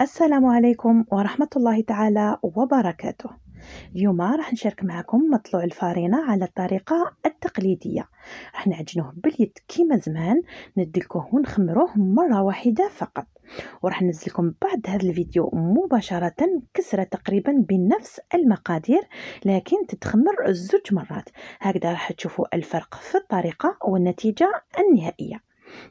السلام عليكم ورحمة الله تعالى وبركاته اليوم راح نشارك معكم مطلوع الفارينة على الطريقة التقليدية راح نعجنوه باليد كيما زمان ندلكوه ونخمروه مرة واحدة فقط وراح ننزلكم بعد هذا الفيديو مباشرة كسرة تقريبا بنفس المقادير لكن تتخمر زوج مرات هكذا راح تشوفوا الفرق في الطريقة والنتيجة النهائية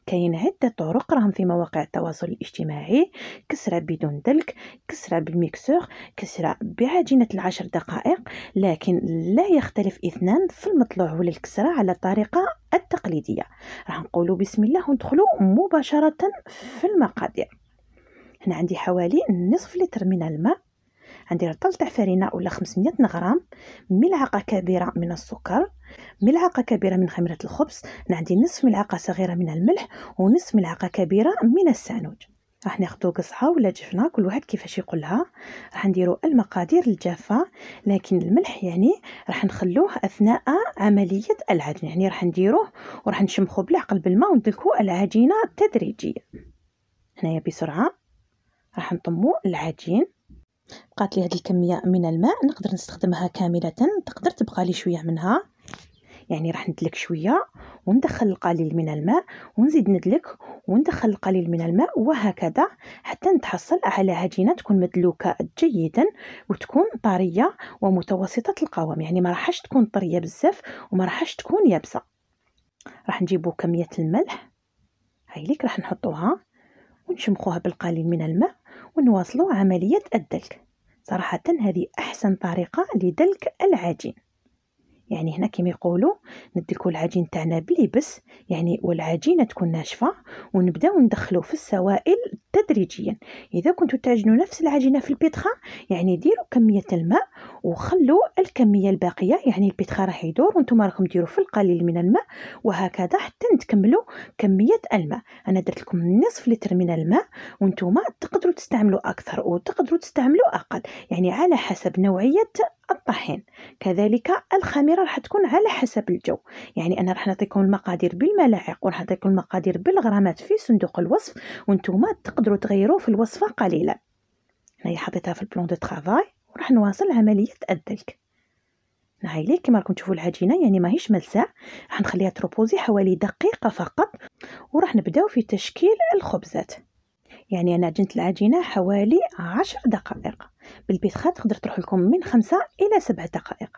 كاين عدة طرق راهم في مواقع التواصل الاجتماعي كسرة بدون دلك كسرة بالميكسور كسرة بعجينة العشر دقائق لكن لا يختلف اثنان في المطلوع ولا الكسرة على الطريقة التقليدية راح نقولوا بسم الله وندخلوا مباشرة في المقادير هنا عندي حوالي نصف لتر من الماء غندير طل تاع فرينه ولا 500 غرام ملعقه كبيره من السكر ملعقه كبيره من خميره الخبز انا عندي نصف ملعقه صغيره من الملح ونصف ملعقه كبيره من السانوج راح ناخذ قصعه ولا جفنه كل واحد كيفاش يقولها راح نديروا المقادير الجافه لكن الملح يعني راح نخلوه اثناء عمليه العجن يعني راح نديروه وراح نشمخو بالعقل بالماء وندلكو العجينه تدريجيا هنايا بسرعه راح نطمو العجين بقات لي هاد الكميه من الماء نقدر نستخدمها كامله تقدر تبقى لي شويه منها يعني راح ندلك شويه وندخل القليل من الماء ونزيد ندلك وندخل القليل من الماء وهكذا حتى نتحصل على عجينه تكون مدلوكه جيدا وتكون طريه ومتوسطه القوام يعني ما راحش تكون طريه بزاف وما راحش تكون يابسه راح نجيبو كميه الملح هايليك راح نحطوها ونشمخوها بالقليل من الماء ونواصلوا عملية الدلك صراحة هذه أحسن طريقة لدلك العجين يعني هنا كيما يقولوا ندلكوا العجين تاعنا بليبس يعني والعجينه تكون ناشفه ونبداو ندخلو في السوائل تدريجيا اذا كنتو تعجنوا نفس العجينه في البيتخا يعني ديروا كميه الماء وخلوا الكميه الباقيه يعني البيتخا راح يدور وانتم راكم ديروا في القليل من الماء وهكذا حتى تكملوا كميه الماء انا درت لكم نصف لتر من الماء وانتم تقدروا تستعملوا اكثر وتقدروا تستعملوا اقل يعني على حسب نوعيه الطحين كذلك الخميره راح تكون على حسب الجو يعني انا راح نعطيكم المقادير بالملاعق وراح نعطيكم المقادير بالغرامات في صندوق الوصف وانتم تقدروا تغيروا في الوصفه قليلا هنايا حطيتها في البلون دو طرافاي وراح نواصل عمليه الدلك نعايليه كما راكم تشوفوا العجينه يعني ماهيش ملساء راح نخليها تروبوزي حوالي دقيقه فقط وراح نبداو في تشكيل الخبزات يعني انا عجنت العجينه حوالي عشر دقائق بالبيتخات تقدر تروح لكم من خمسة الى سبعة دقائق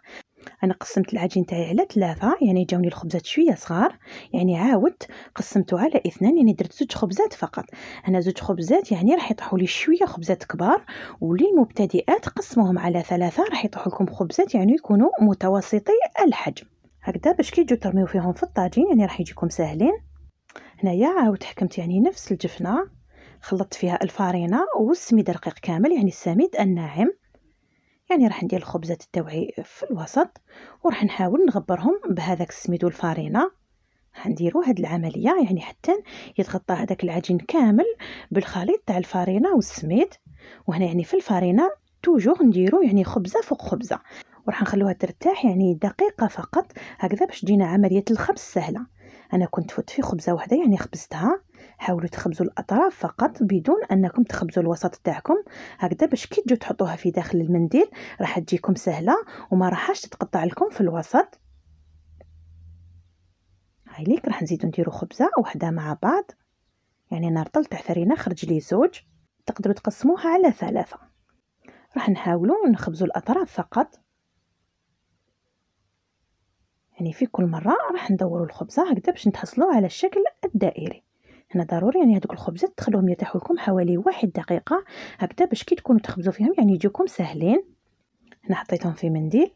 انا قسمت العجين تاعي على ثلاثة يعني جاوني الخبزات شويه صغار يعني عاودت قسمته على اثنان يعني درت زوج خبزات فقط انا زوج خبزات يعني راح يطيحوا لي شويه خبزات كبار وللمبتدئات قسموهم على ثلاثة راح يطيحوا لكم خبزات يعني يكونوا متوسطي الحجم هكذا باش كي تجيو ترميو فيهم في الطاجين يعني راح يجيكم ساهلين هنايا عاودت حكمت يعني نفس الجفنه خلطت فيها الفارينة والسميد الرقيق كامل يعني السميد الناعم يعني راح ندير الخبزات التوعي في الوسط وراح نحاول نغبرهم بهذاك السميد والفارينة هنديروا هاد العمليه يعني حتى يتغطى هذاك العجين كامل بالخليط تاع الفارينه والسميد وهنا يعني في الفارينه توجور نديرو يعني خبزه فوق خبزه وراح نخلوها ترتاح يعني دقيقه فقط هكذا باش تجينا عمليه الخبز سهله انا كنت فوت في خبزه وحده يعني خبزتها حاولوا تخبزوا الاطراف فقط بدون انكم تخبزوا الوسط تاعكم هكذا باش كي تجوا تحطوها في داخل المنديل راح تجيكم سهله وما راحش تتقطع لكم في الوسط هاي ليك راح نزيدو نديرو خبزه وحده مع بعض يعني نرطل تاع فرينه خرج لي زوج تقدروا تقسموها على ثلاثه راح نحاولوا نخبزوا الاطراف فقط يعني في كل مره راح ندوروا الخبزه هكذا باش نتحصلوا على الشكل الدائري هنا ضروري يعني هذوك الخبزات تخلوهم يرتاحوا لكم حوالي واحد دقيقه هكذا باش كي تكونوا تخبزوا فيهم يعني يجيكم ساهلين هنا حطيتهم في منديل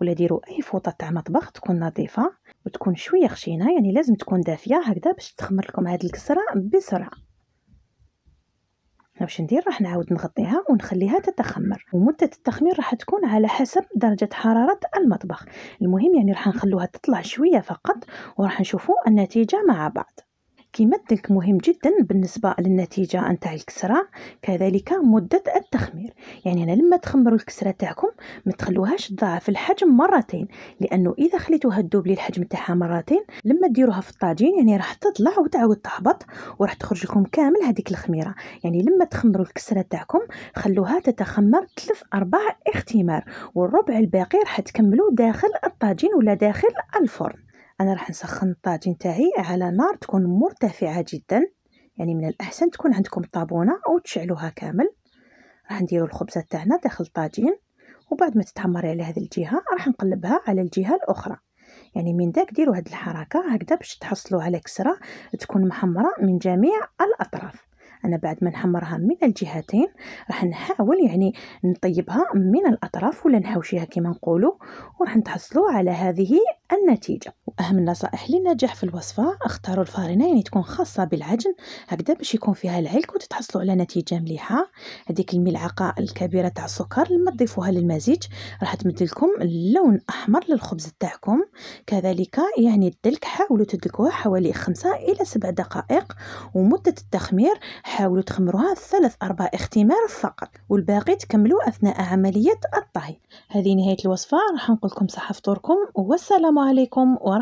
ولا ديروا اي فوطه تاع مطبخ تكون نظيفه وتكون شويه خشينه يعني لازم تكون دافيه هكذا باش تخمر لكم هذه الكسره بسرعه هنا واش ندير راح نعاود نغطيها ونخليها تتخمر ومده التخمير راح تكون على حسب درجه حراره المطبخ المهم يعني راح نخلوها تطلع شويه فقط وراح نشوفوا النتيجه مع بعض كما الدلك مهم جدا بالنسبه للنتيجه نتاع الكسره كذلك مده التخمير يعني انا لما تخمروا الكسره تاعكم ما تخلوهاش تضاعف الحجم مرتين لانه اذا خليتوها تدوبلي الحجم تاعها مرتين لما ديروها في الطاجين يعني راح تطلع وتعاود تهبط وراح تخرج لكم كامل هذيك الخميره يعني لما تخمروا الكسره تاعكم خلوها تتخمر ثلاث ارباع اختمار والربع الباقي راح تكملوا داخل الطاجين ولا داخل الفرن انا راح نسخن الطاجين تاعي على نار تكون مرتفعه جدا يعني من الاحسن تكون عندكم طابونه او تشعلوها كامل راح نديرو الخبزه تاعنا داخل الطاجين وبعد ما تتحمر على هذه الجهه راح نقلبها على الجهه الاخرى يعني من داك ديروا هاد الحركه هكذا باش تحصلوا على كسره تكون محمره من جميع الاطراف انا بعد ما نحمرها من الجهتين راح نحاول يعني نطيبها من الاطراف ولا نحوشيها كما نقولوا وراح نتحصلوا على هذه النتيجه واهم النصائح للنجاح في الوصفه اختاروا الفارينه يعني تكون خاصه بالعجن هكذا باش يكون فيها العلك وتتحصلوا على نتيجه مليحه هذيك الملعقه الكبيره تاع السكر لما تضيفوها للمزيج راح تمد لكم اللون احمر للخبز تاعكم كذلك يعني الدلك حاولوا تدلكوها حوالي خمسة الى سبع دقائق ومده التخمير حاولوا تخمروها ثلاث اربع اختمار فقط والباقي تكملوا اثناء عمليه الطهي هذه نهايه الوصفه راح نقول لكم صحه فطوركم والسلام عليكم ورحمه